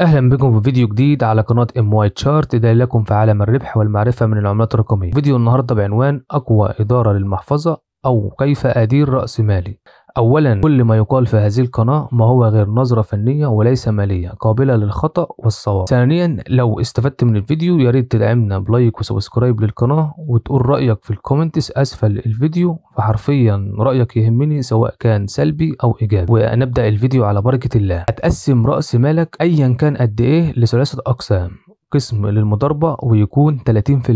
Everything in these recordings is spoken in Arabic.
اهلا بكم في فيديو جديد على قناه ام واي تشارت لكم في عالم الربح والمعرفه من العملات الرقميه فيديو النهارده بعنوان اقوى اداره للمحفظه او كيف ادير راس مالي أولا كل ما يقال في هذه القناة ما هو غير نظرة فنية وليس مالية قابلة للخطأ والصواب ثانيا لو استفدت من الفيديو يا ريت تدعمنا بلايك وسبسكرايب للقناة وتقول رأيك في الكومنتس أسفل الفيديو فحرفيا رأيك يهمني سواء كان سلبي أو إيجابي ونبدأ الفيديو على بركة الله هتقسم رأس مالك أيا كان قد إيه لثلاثة أقسام قسم للمضاربة ويكون 30%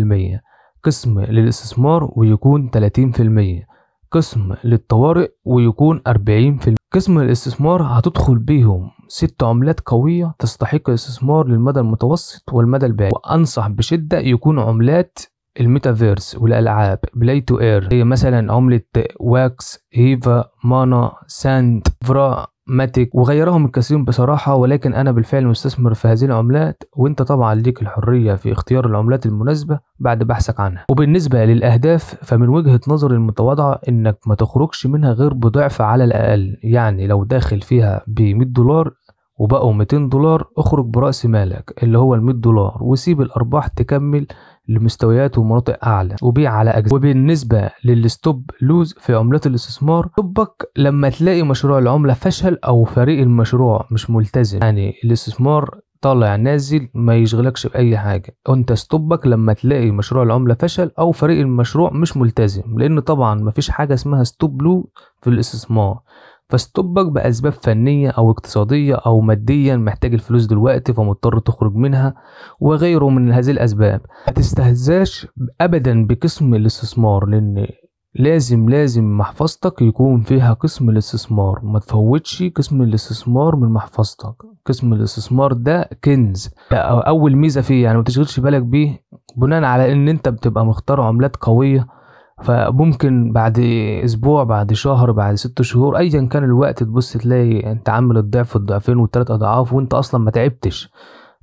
قسم للاستثمار ويكون 30% قسم للطوارئ ويكون 40% قسم الاستثمار هتدخل بيهم ست عملات قوية تستحق الاستثمار للمدى المتوسط والمدى البعيد وأنصح بشدة يكون عملات الميتافيرس والألعاب بلاي تو اير هي مثلا عملة واكس هيفا مانا ساند فرا ماتيك وغيرهم الكثيرون بصراحة ولكن أنا بالفعل مستثمر في هذه العملات وأنت طبعا ليك الحرية في اختيار العملات المناسبة بعد بحثك عنها وبالنسبة للأهداف فمن وجهة نظري المتواضعة إنك ما تخرجش منها غير بضعف على الأقل يعني لو داخل فيها ب 100 دولار وبقوا 200 دولار اخرج برأس مالك اللي هو ال 100 دولار وسيب الأرباح تكمل لمستويات ومناطق اعلى وبيع على اجزاء وبالنسبه للستوب لوز في عملات الاستثمار طبك لما تلاقي مشروع العمله فشل او فريق المشروع مش ملتزم يعني الاستثمار طالع نازل ما يشغلكش باي حاجه انت ستوبك لما تلاقي مشروع العمله فشل او فريق المشروع مش ملتزم لان طبعا مفيش حاجه اسمها ستوب لو في الاستثمار فاستبك بأسباب فنية أو اقتصادية أو ماديا محتاج الفلوس دلوقتي فمضطر تخرج منها وغيره من هذه الأسباب تستهزاش أبدا بقسم الاستثمار لأن لازم لازم محفظتك يكون فيها قسم الاستثمار ما تفوتش قسم الاستثمار من محفظتك قسم الاستثمار ده كنز اول ميزه فيه يعني ما تشغلش بالك بيه بناء على ان انت بتبقى مختار عملات قويه فممكن بعد اسبوع بعد شهر بعد ست شهور ايا كان الوقت تبص تلاقي انت عامل الضعف الضعفين والثلاث اضعاف وانت اصلا ما تعبتش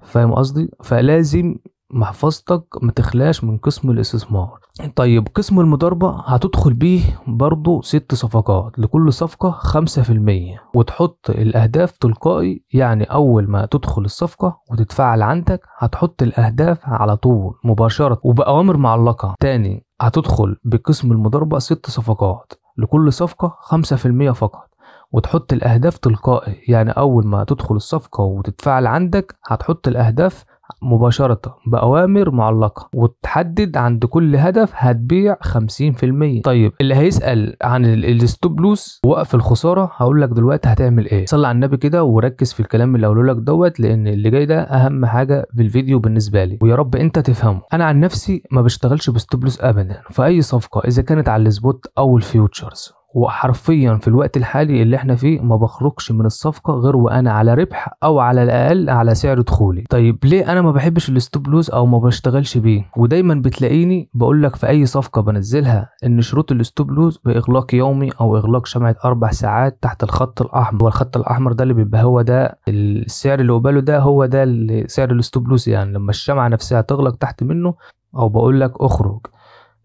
فاهم قصدي فلازم محفظتك ما تخلاش من قسم الاستثمار طيب قسم المضاربة هتدخل بيه برضو ست صفقات لكل صفقة خمسة في المية وتحط الأهداف تلقائي يعني أول ما تدخل الصفقة وتتفعل عندك هتحط الأهداف على طول مباشرة وبأوامر معلقة تاني هتدخل بقسم المضاربة ست صفقات لكل صفقة خمسة في المية فقط وتحط الأهداف تلقائي يعني أول ما تدخل الصفقة وتتفعل عندك هتحط الأهداف مباشرة بأوامر معلقة وتحدد عند كل هدف هتبيع 50% طيب اللي هيسأل عن الستوب لوس وقف الخسارة هقول لك دلوقتي هتعمل ايه صلي على النبي كده وركز في الكلام اللي هقوله لك دوت لأن اللي جاي ده أهم حاجة في الفيديو بالنسبة لي ويا رب أنت تفهمه أنا عن نفسي ما بشتغلش بستوب لوس أبدا في أي صفقة إذا كانت على السبوت أو الفيوتشرز وحرفيا في الوقت الحالي اللي احنا فيه ما بخرجش من الصفقه غير وانا على ربح او على الاقل على سعر دخولي طيب ليه انا ما بحبش الستوب لوز او ما بشتغلش بيه ودايما بتلاقيني بقول لك في اي صفقه بنزلها ان شروط الستوب لوز باغلاق يومي او اغلاق شمعه اربع ساعات تحت الخط الاحمر والخط الاحمر ده اللي بيبقى هو ده السعر اللي قباله ده هو ده سعر الستوب لوز يعني لما الشمعه نفسها تغلق تحت منه او بقول لك اخرج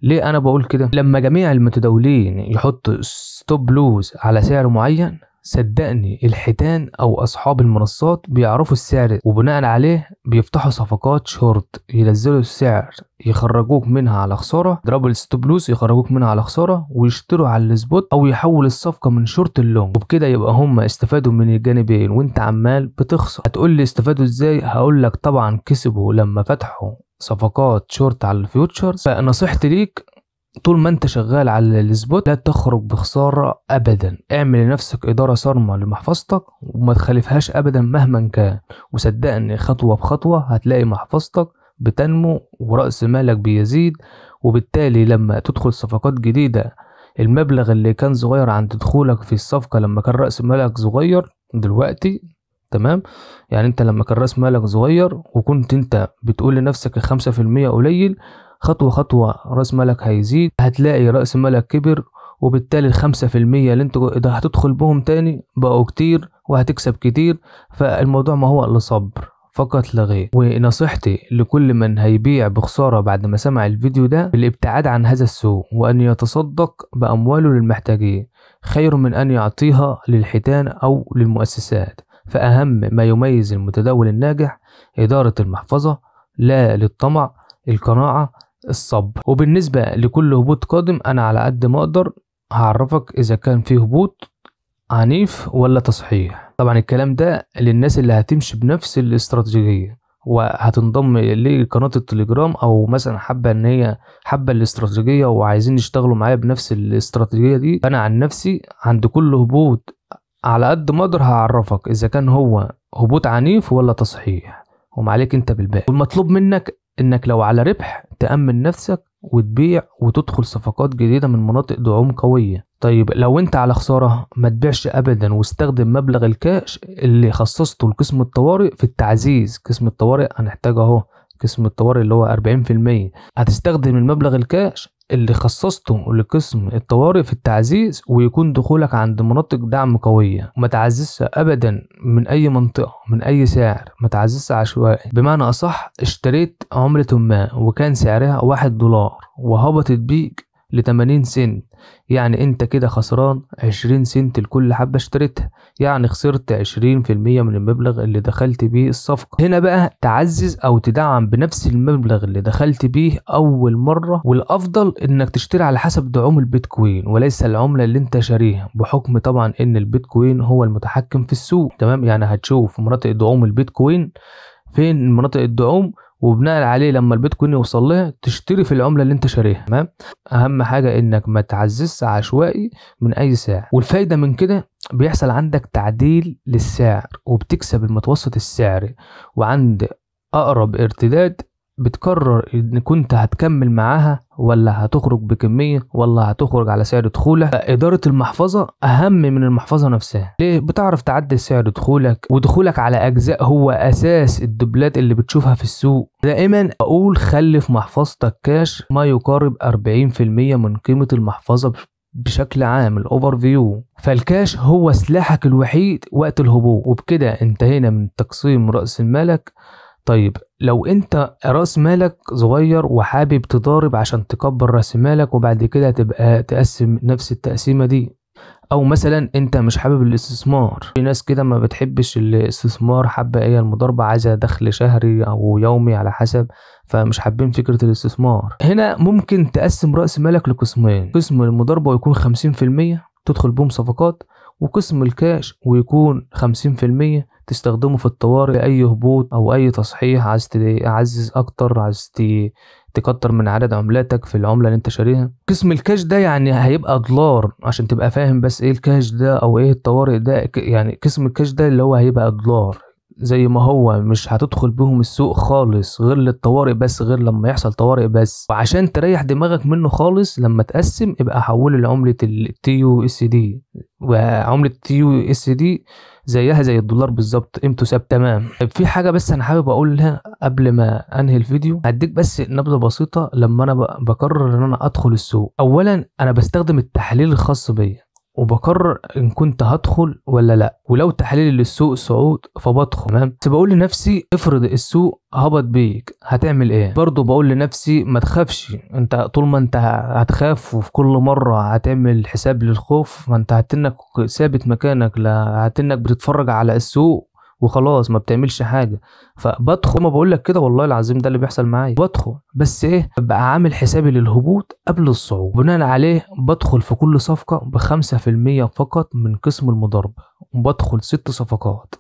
ليه انا بقول كده لما جميع المتداولين يحط ستوب لوز على سعر معين صدقني الحيتان او اصحاب المنصات بيعرفوا السعر وبناء عليه بيفتحوا صفقات شورت ينزلوا السعر يخرجوك منها على خساره يضربوا الستوب لوس يخرجوك منها على خساره ويشتروا على السبوت او يحول الصفقه من شورت اللونج وبكده يبقى هم استفادوا من الجانبين وانت عمال بتخسر هتقول لي استفادوا ازاي هقول لك طبعا كسبوا لما فتحوا صفقات شورت على الفيوتشرز فنصيحتي ليك طول ما انت شغال على السبوت لا تخرج بخسارة ابدا اعمل لنفسك ادارة صارمة لمحفظتك وما تخلفهاش ابدا مهما كان وصدقني خطوة بخطوة هتلاقي محفظتك بتنمو ورأس مالك بيزيد وبالتالي لما تدخل صفقات جديدة المبلغ اللي كان صغير عند دخولك في الصفقة لما كان رأس مالك صغير دلوقتي تمام يعني انت لما كان راس مالك صغير وكنت انت بتقول لنفسك الخمسة في المية قليل خطوة خطوة راس مالك هيزيد هتلاقي راس مالك كبر وبالتالي الخمسة في المية اللي انت هتدخل بهم تاني بقوا كتير وهتكسب كتير فالموضوع ما هو الا صبر فقط لا غير ونصيحتي لكل من هيبيع بخسارة بعد ما سمع الفيديو ده بالابتعاد عن هذا السوق وأن يتصدق بأمواله للمحتاجين خير من أن يعطيها للحيتان أو للمؤسسات فأهم ما يميز المتداول الناجح إدارة المحفظة لا للطمع القناعة الصبر وبالنسبة لكل هبوط قادم أنا على قد ما أقدر هعرفك إذا كان في هبوط عنيف ولا تصحيح طبعا الكلام ده للناس اللي هتمشي بنفس الاستراتيجية وهتنضم لقناة التليجرام أو مثلا حابة إن هي حابة الاستراتيجية وعايزين يشتغلوا معايا بنفس الاستراتيجية دي أنا عن نفسي عند كل هبوط على قد ما اقدر هعرفك اذا كان هو هبوط عنيف ولا تصحيح وما عليك انت بالباقي والمطلوب منك انك لو على ربح تامن نفسك وتبيع وتدخل صفقات جديده من مناطق دعوم قويه طيب لو انت على خساره ما تبيعش ابدا واستخدم مبلغ الكاش اللي خصصته لقسم الطوارئ في التعزيز قسم الطوارئ هنحتاج اهو قسم الطوارئ اللي هو 40% هتستخدم المبلغ الكاش اللي خصصته لقسم الطوارئ في التعزيز ويكون دخولك عند مناطق دعم قوية وما تعززش أبدا من أي منطقة من أي سعر ما تعززش عشوائي بمعنى أصح اشتريت عملة ما وكان سعرها واحد دولار وهبطت بيك ل 80 سنت يعني انت كده خسران 20 سنت لكل حبة اشتريتها يعني خسرت 20% من المبلغ اللي دخلت بيه الصفقة هنا بقى تعزز او تدعم بنفس المبلغ اللي دخلت بيه اول مرة والافضل انك تشتري على حسب دعوم البيتكوين وليس العملة اللي انت شاريها بحكم طبعا ان البيتكوين هو المتحكم في السوق تمام يعني هتشوف مناطق دعوم البيتكوين فين مناطق الدعوم وبناء عليه لما البيتكوين يوصل لها تشتري في العمله اللي انت شاريها تمام اهم حاجه انك ما تعززش عشوائي من اي سعر والفايده من كده بيحصل عندك تعديل للسعر وبتكسب المتوسط السعري وعند اقرب ارتداد بتقرر ان كنت هتكمل معاها ولا هتخرج بكميه ولا هتخرج على سعر دخولك اداره المحفظه اهم من المحفظه نفسها ليه بتعرف تعدل سعر دخولك ودخولك على اجزاء هو اساس الدبلات اللي بتشوفها في السوق دائما اقول خلف محفظتك كاش ما يقارب 40% من قيمه المحفظه بشكل عام الاوفر فيو فالكاش هو سلاحك الوحيد وقت الهبوط وبكده انتهينا من تقسيم راس مالك طيب لو انت راس مالك صغير وحابب تضارب عشان تكبر راس مالك وبعد كده تبقى تقسم نفس التقسيمه دي او مثلا انت مش حابب الاستثمار في ناس كده ما بتحبش الاستثمار حابه ايه المضاربه عايزه دخل شهري او يومي على حسب فمش حابين فكره الاستثمار هنا ممكن تقسم راس مالك لقسمين قسم المضاربه ويكون المية تدخل بهم صفقات وقسم الكاش ويكون 50% تستخدمه في الطوارئ أي هبوط أو أي تصحيح عايز تعزز أكتر عايز تكتر من عدد عملاتك في العملة اللي أنت شاريها قسم الكاش ده يعني هيبقى دولار عشان تبقى فاهم بس إيه الكاش ده أو إيه الطوارئ ده يعني قسم الكاش ده اللي هو هيبقى دولار زي ما هو مش هتدخل بيهم السوق خالص غير للطوارئ بس غير لما يحصل طوارئ بس وعشان تريح دماغك منه خالص لما تقسم ابقى حوله لعملة التي يو اس دي وعملة يو اس دي زيها زي الدولار بالظبط قيمته ثابت تمام طيب، في حاجة بس أنا حابب أقولها قبل ما أنهي الفيديو هديك بس نبذة بسيطة لما أنا بقرر إن أنا أدخل السوق أولا أنا بستخدم التحليل الخاص بيا وبقرر ان كنت هدخل ولا لا ولو تحليل للسوق صعود فبدخل تمام بس بقول لنفسي افرض السوق هبط بيك هتعمل ايه برضه بقول لنفسي ما تخافش انت طول ما انت هتخاف وفي كل مره هتعمل حساب للخوف ما انت هتنك ثابت مكانك لا هتنك بتتفرج على السوق وخلاص ما بتعملش حاجه فبدخل ما بقول لك كده والله العظيم ده اللي بيحصل معايا بدخل بس ايه ببقى عامل حسابي للهبوط قبل الصعود بناء عليه بدخل في كل صفقه ب 5% فقط من قسم المضاربه وبدخل ست صفقات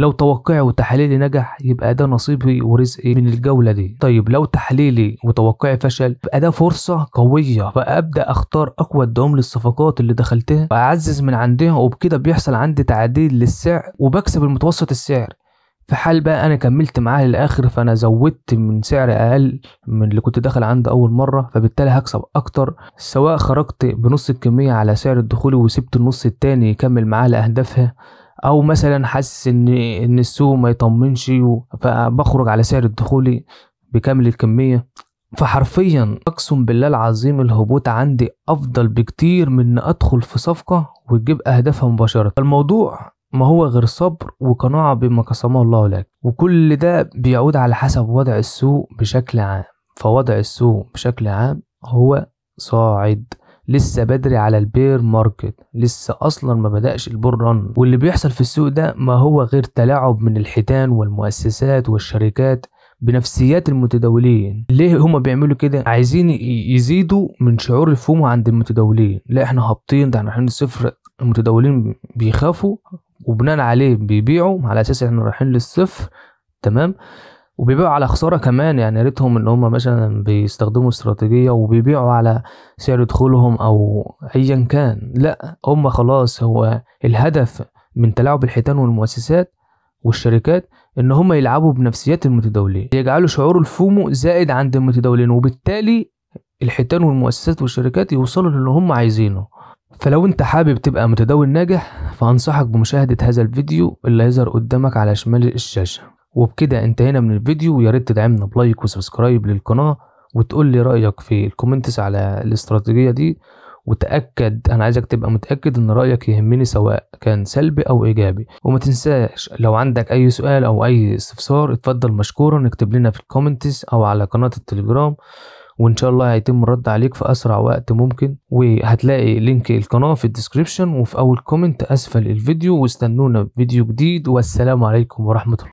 لو توقعي وتحليلي نجح يبقى ده نصيبي ورزقي من الجولة دي طيب لو تحليلي وتوقعي فشل يبقى ده فرصة قوية فأبدأ أختار أقوى الدعم للصفقات اللي دخلتها وأعزز من عندها وبكده بيحصل عندي تعديل للسعر وبكسب المتوسط السعر في حال بقى انا كملت معاه للاخر فانا زودت من سعر اقل من اللي كنت داخل عنده اول مره فبالتالي هكسب اكتر سواء خرجت بنص الكميه على سعر الدخول وسبت النص التاني يكمل معاه لاهدافها او مثلا حاسس ان ان السوق ما يطمنش فبخرج على سعر الدخول بكامل الكميه فحرفيا اقسم بالله العظيم الهبوط عندي افضل بكتير من ان ادخل في صفقه وتجيب اهدافها مباشره الموضوع ما هو غير صبر وقناعة بما قسمه الله لك وكل ده بيعود على حسب وضع السوق بشكل عام فوضع السوق بشكل عام هو صاعد لسه بدري على البير ماركت لسه اصلا ما بداش البور رن واللي بيحصل في السوق ده ما هو غير تلاعب من الحيتان والمؤسسات والشركات بنفسيات المتداولين ليه هما بيعملوا كده عايزين يزيدوا من شعور الفومو عند المتداولين لا احنا هابطين ده احنا رايحين للصفر المتداولين بيخافوا وبناء عليه بيبيعوا على اساس احنا رايحين للصفر تمام وبيبيعوا على خساره كمان يعني يا ريتهم ان هم مثلا بيستخدموا استراتيجيه وبيبيعوا على سعر دخولهم او ايا كان لا هم خلاص هو الهدف من تلاعب الحيتان والمؤسسات والشركات ان هم يلعبوا بنفسيات المتداولين يجعلوا شعور الفومو زائد عند المتداولين وبالتالي الحيتان والمؤسسات والشركات يوصلوا للي هم عايزينه فلو انت حابب تبقى متداول ناجح فانصحك بمشاهدة هذا الفيديو اللي هيظهر قدامك على شمال الشاشة وبكده انتهينا من الفيديو ويا ريت تدعمنا بلايك وسبسكرايب للقناه وتقول لي رايك في الكومنتس على الاستراتيجيه دي وتأكد أنا عايزك تبقى متأكد إن رأيك يهمني سواء كان سلبي أو إيجابي وما تنساش لو عندك أي سؤال أو أي استفسار اتفضل مشكورا اكتب لنا في الكومنتس أو على قناة التليجرام وإن شاء الله هيتم الرد عليك في أسرع وقت ممكن وهتلاقي لينك القناة في الديسكريبشن وفي أول كومنت أسفل الفيديو واستنونا فيديو جديد والسلام عليكم ورحمة الله